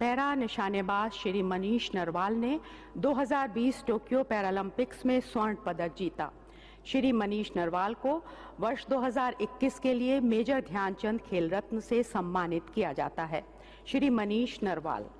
para निशानेबाज श्री मनीष नरवाल ने 2020 Tokyo Paralympics में स्वर्ण पदक जीता श्री मनीष नरवाल को वर्ष 2021 के लिए मेजर ध्यानचंद खेल रत्न से सम्मानित किया जाता है श्री मनीष नरवाल